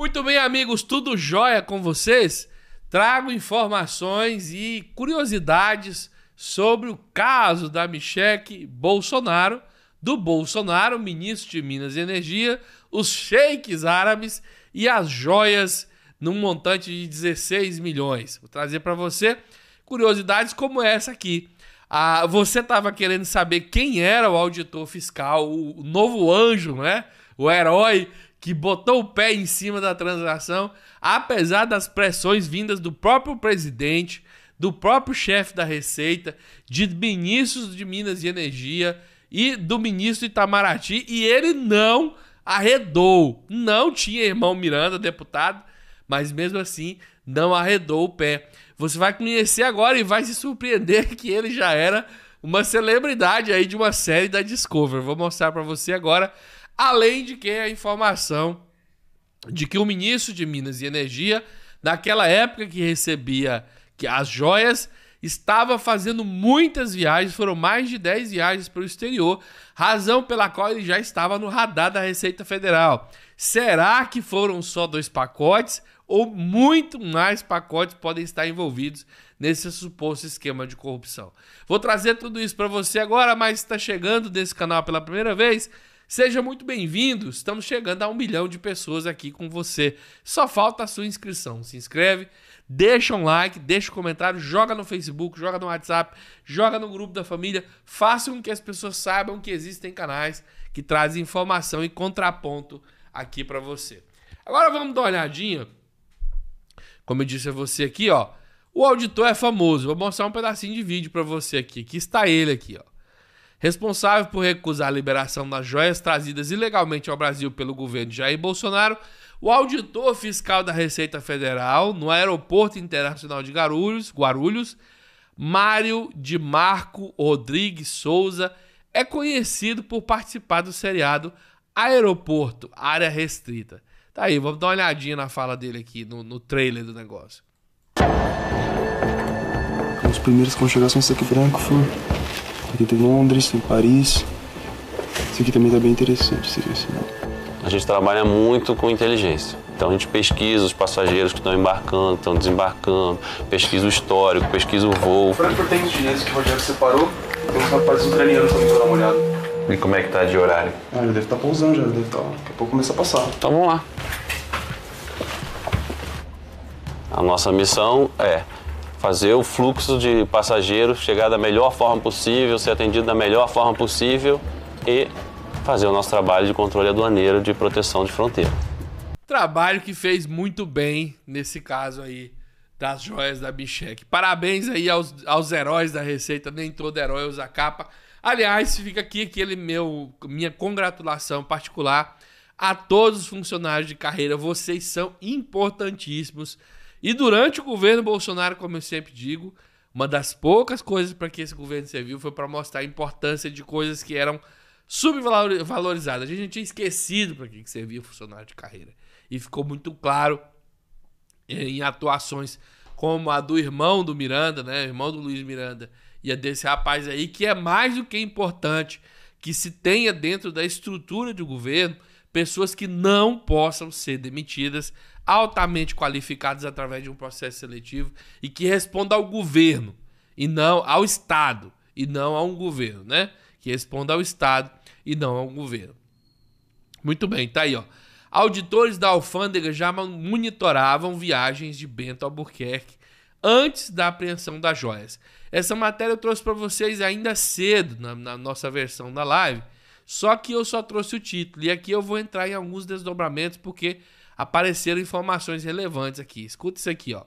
Muito bem, amigos, tudo jóia com vocês? Trago informações e curiosidades sobre o caso da Michele Bolsonaro, do Bolsonaro, ministro de Minas e Energia, os sheiks árabes e as joias num montante de 16 milhões. Vou trazer para você curiosidades como essa aqui. Ah, você estava querendo saber quem era o auditor fiscal, o novo anjo, né? O herói que botou o pé em cima da transação, apesar das pressões vindas do próprio presidente, do próprio chefe da Receita, de ministros de Minas e Energia e do ministro Itamaraty, e ele não arredou. Não tinha irmão Miranda, deputado, mas mesmo assim não arredou o pé. Você vai conhecer agora e vai se surpreender que ele já era uma celebridade aí de uma série da Discovery. Vou mostrar para você agora Além de que a informação de que o ministro de Minas e Energia, naquela época que recebia as joias, estava fazendo muitas viagens, foram mais de 10 viagens para o exterior, razão pela qual ele já estava no radar da Receita Federal. Será que foram só dois pacotes ou muito mais pacotes podem estar envolvidos nesse suposto esquema de corrupção? Vou trazer tudo isso para você agora, mas está chegando nesse canal pela primeira vez Seja muito bem-vindo. Estamos chegando a um milhão de pessoas aqui com você. Só falta a sua inscrição. Se inscreve, deixa um like, deixa um comentário, joga no Facebook, joga no WhatsApp, joga no grupo da família. Faça com que as pessoas saibam que existem canais que trazem informação e contraponto aqui para você. Agora vamos dar uma olhadinha. Como eu disse a você aqui, ó. O auditor é famoso. Vou mostrar um pedacinho de vídeo para você aqui. que está ele aqui, ó responsável por recusar a liberação das joias trazidas ilegalmente ao Brasil pelo governo Jair Bolsonaro, o auditor fiscal da Receita Federal no Aeroporto Internacional de Guarulhos, Guarulhos Mário de Marco Rodrigues Souza, é conhecido por participar do seriado Aeroporto Área Restrita. Tá aí, vamos dar uma olhadinha na fala dele aqui, no, no trailer do negócio. Os primeiros que vão chegar são esse aqui branco, foi. Tem Londres, tem Paris. Isso aqui também tá bem interessante, seria assim, né? A gente trabalha muito com inteligência. Então a gente pesquisa os passageiros que estão embarcando, estão desembarcando, pesquisa o histórico, pesquisa o voo. Frankfurt tem um chinês que o Rogério separou, tem uns rapazes ucranianos também para dar uma olhada. E como é que tá de horário? Ah, já deve estar tá pousando, já deve estar. Tá... Daqui a pouco começa a passar. Então vamos lá. A nossa missão é fazer o fluxo de passageiros chegar da melhor forma possível, ser atendido da melhor forma possível e fazer o nosso trabalho de controle aduaneiro de proteção de fronteira. Trabalho que fez muito bem nesse caso aí das joias da Bicheque. Parabéns aí aos, aos heróis da Receita, nem todo herói usa capa. Aliás, fica aqui aquele meu minha congratulação particular a todos os funcionários de carreira, vocês são importantíssimos e durante o governo Bolsonaro, como eu sempre digo, uma das poucas coisas para que esse governo serviu foi para mostrar a importância de coisas que eram subvalorizadas. A gente tinha esquecido para que servia funcionário de carreira. E ficou muito claro em atuações como a do irmão do Miranda, né? O irmão do Luiz Miranda e a desse rapaz aí, que é mais do que importante que se tenha dentro da estrutura do governo pessoas que não possam ser demitidas, altamente qualificadas através de um processo seletivo e que responda ao governo e não ao Estado e não a um governo, né? Que responda ao Estado e não a um governo. Muito bem, tá aí, ó. Auditores da alfândega já monitoravam viagens de Bento Albuquerque antes da apreensão das joias. Essa matéria eu trouxe para vocês ainda cedo na, na nossa versão da live só que eu só trouxe o título. E aqui eu vou entrar em alguns desdobramentos porque apareceram informações relevantes aqui. Escuta isso aqui, ó.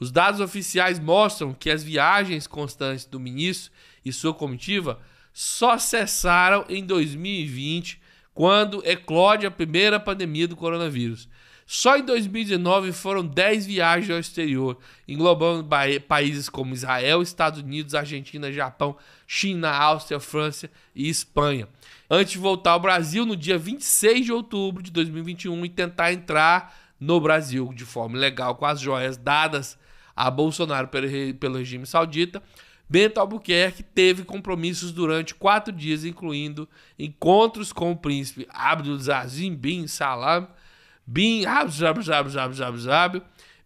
Os dados oficiais mostram que as viagens constantes do ministro e sua comitiva só cessaram em 2020, quando eclode a primeira pandemia do coronavírus. Só em 2019 foram 10 viagens ao exterior, englobando países como Israel, Estados Unidos, Argentina, Japão, China, Áustria, França e Espanha antes de voltar ao Brasil no dia 26 de outubro de 2021 e tentar entrar no Brasil de forma legal com as joias dadas a Bolsonaro pelo regime saudita. Bento Albuquerque teve compromissos durante quatro dias, incluindo encontros com o príncipe Abdulazim bin Salam, bin Abzab,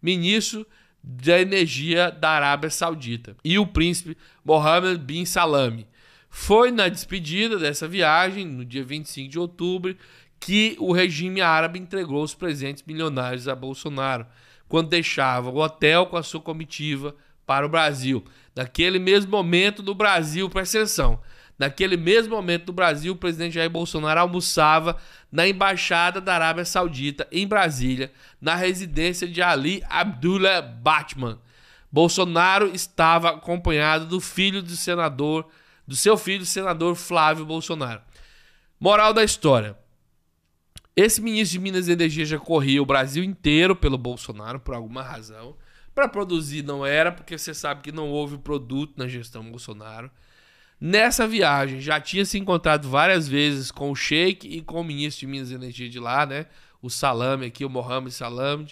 ministro da Energia da Arábia Saudita, e o príncipe Mohammed bin Salami, foi na despedida dessa viagem, no dia 25 de outubro, que o regime árabe entregou os presentes milionários a Bolsonaro, quando deixava o hotel com a sua comitiva para o Brasil. Naquele mesmo momento do Brasil, presta atenção, naquele mesmo momento do Brasil, o presidente Jair Bolsonaro almoçava na Embaixada da Arábia Saudita, em Brasília, na residência de Ali Abdullah Batman. Bolsonaro estava acompanhado do filho do senador do seu filho, senador Flávio Bolsonaro. Moral da história. Esse ministro de Minas e Energia já corria o Brasil inteiro pelo Bolsonaro, por alguma razão. Para produzir não era, porque você sabe que não houve produto na gestão Bolsonaro. Nessa viagem já tinha se encontrado várias vezes com o Sheik e com o ministro de Minas e Energia de lá, né? O Salame aqui, o Mohamed Salame.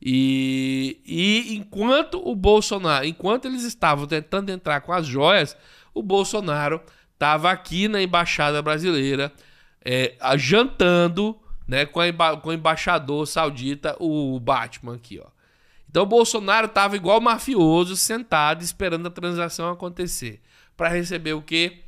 E, e enquanto o Bolsonaro, enquanto eles estavam tentando entrar com as joias, o Bolsonaro estava aqui na Embaixada Brasileira é, jantando né, com, a, com o embaixador saudita, o Batman aqui, ó. Então o Bolsonaro estava igual mafioso, sentado, esperando a transação acontecer. Para receber o quê?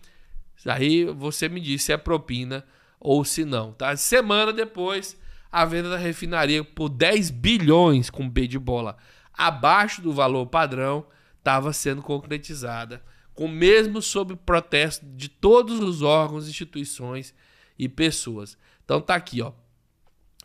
Aí você me diz se é propina ou se não, tá? Semana depois, a venda da refinaria por 10 bilhões com B de bola, abaixo do valor padrão, estava sendo concretizada com mesmo sob protesto de todos os órgãos, instituições e pessoas. Então tá aqui, ó.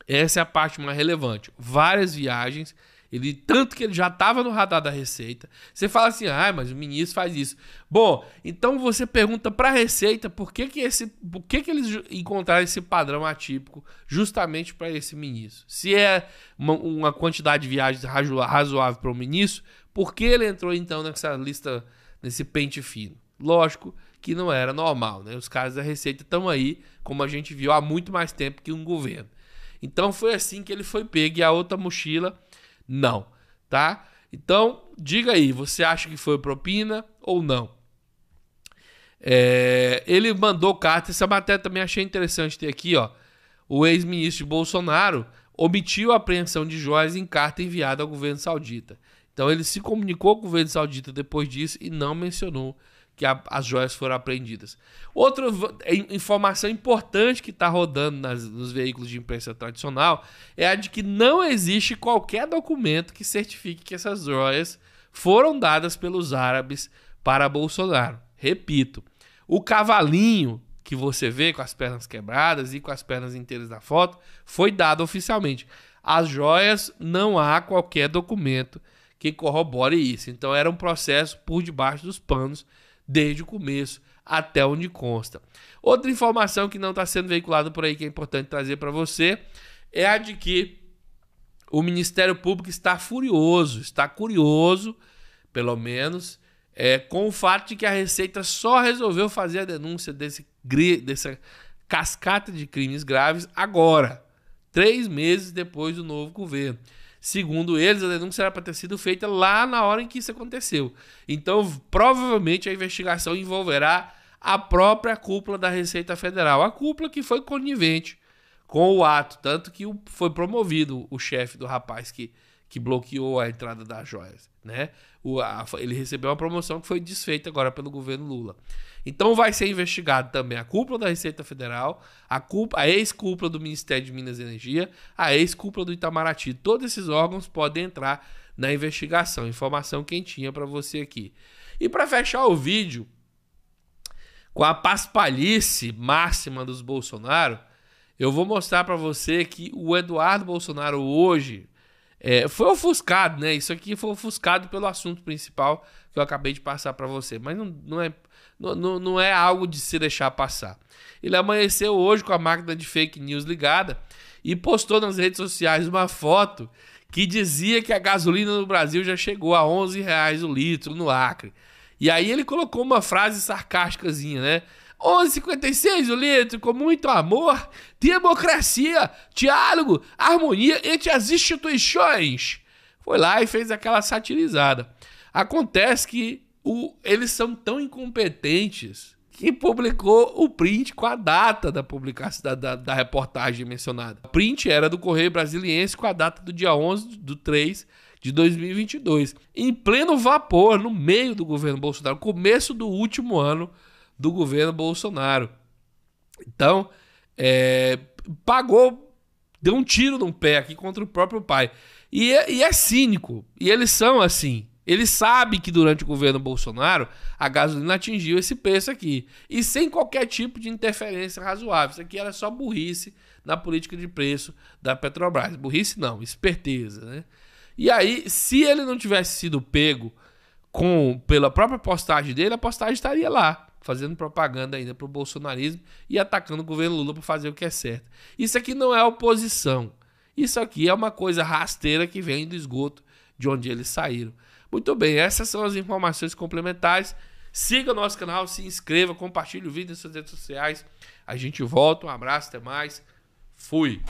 Essa é a parte mais relevante. Várias viagens, ele tanto que ele já estava no radar da Receita. Você fala assim: "Ah, mas o ministro faz isso". Bom, então você pergunta para a Receita por que que esse, por que que eles encontraram esse padrão atípico justamente para esse ministro? Se é uma, uma quantidade de viagens razoável para o ministro, por que ele entrou então nessa lista nesse pente fino. Lógico que não era normal, né? Os caras da Receita estão aí, como a gente viu há muito mais tempo que um governo. Então foi assim que ele foi pego e a outra mochila não, tá? Então diga aí, você acha que foi propina ou não? É, ele mandou carta, essa matéria também achei interessante ter aqui, ó. O ex-ministro Bolsonaro omitiu a apreensão de joias em carta enviada ao governo saudita. Então ele se comunicou com o governo saudita depois disso e não mencionou que a, as joias foram apreendidas. Outra é informação importante que está rodando nas, nos veículos de imprensa tradicional é a de que não existe qualquer documento que certifique que essas joias foram dadas pelos árabes para Bolsonaro. Repito, o cavalinho que você vê com as pernas quebradas e com as pernas inteiras na foto foi dado oficialmente. As joias não há qualquer documento que corrobore isso. Então era um processo por debaixo dos panos desde o começo até onde consta. Outra informação que não está sendo veiculada por aí que é importante trazer para você é a de que o Ministério Público está furioso, está curioso, pelo menos, é, com o fato de que a Receita só resolveu fazer a denúncia desse, dessa cascata de crimes graves agora, três meses depois do novo governo. Segundo eles, a denúncia era para ter sido feita lá na hora em que isso aconteceu. Então, provavelmente a investigação envolverá a própria cúpula da Receita Federal, a cúpula que foi conivente com o ato, tanto que foi promovido o chefe do rapaz que, que bloqueou a entrada das joias. Né? O, a, ele recebeu uma promoção que foi desfeita agora pelo governo Lula. Então vai ser investigado também a cúpula da Receita Federal, a, culpa, a ex-cúpula do Ministério de Minas e Energia, a ex-cúpula do Itamaraty. Todos esses órgãos podem entrar na investigação. Informação quentinha para você aqui. E para fechar o vídeo, com a paspalhice máxima dos Bolsonaro, eu vou mostrar para você que o Eduardo Bolsonaro hoje, é, foi ofuscado, né? Isso aqui foi ofuscado pelo assunto principal que eu acabei de passar para você. Mas não, não é, não, não é algo de se deixar passar. Ele amanheceu hoje com a máquina de fake news ligada e postou nas redes sociais uma foto que dizia que a gasolina no Brasil já chegou a 11 reais o litro no Acre. E aí ele colocou uma frase sarcásticazinha, né? 11,56 o litro, com muito amor, democracia, diálogo, harmonia entre as instituições. Foi lá e fez aquela satirizada. Acontece que o, eles são tão incompetentes que publicou o print com a data da publicação da, da, da reportagem mencionada. O print era do Correio Brasiliense com a data do dia 11 do 3 de 2022. Em pleno vapor, no meio do governo Bolsonaro, começo do último ano do governo Bolsonaro. Então, é, pagou, deu um tiro no pé aqui contra o próprio pai. E é, e é cínico. E eles são assim. Eles sabem que durante o governo Bolsonaro a gasolina atingiu esse preço aqui. E sem qualquer tipo de interferência razoável. Isso aqui era só burrice na política de preço da Petrobras. Burrice não, esperteza, né? E aí, se ele não tivesse sido pego com pela própria postagem dele, a postagem estaria lá fazendo propaganda ainda para o bolsonarismo e atacando o governo Lula para fazer o que é certo. Isso aqui não é oposição. Isso aqui é uma coisa rasteira que vem do esgoto de onde eles saíram. Muito bem, essas são as informações complementares. Siga o nosso canal, se inscreva, compartilhe o vídeo nas suas redes sociais. A gente volta, um abraço, até mais. Fui!